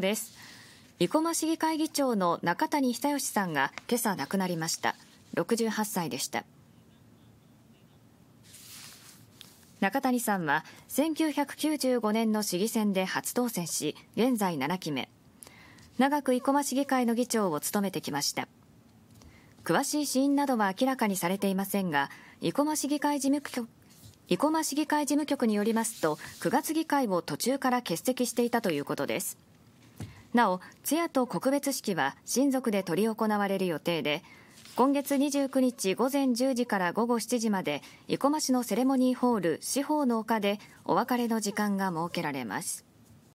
です。生駒市議会議長の中谷久義さんが今朝亡くなりました。68歳でした。中谷さんは1995年の市議選で初当選し、現在7期目。長く生駒市議会の議長を務めてきました。詳しい死因などは明らかにされていませんが、生駒市議会事務局生駒市議会事務局によりますと9月議会を途中から欠席していたということですなお通夜と告別式は親族で執り行われる予定で今月29日午前10時から午後7時まで生駒市のセレモニーホール四方の丘でお別れの時間が設けられます。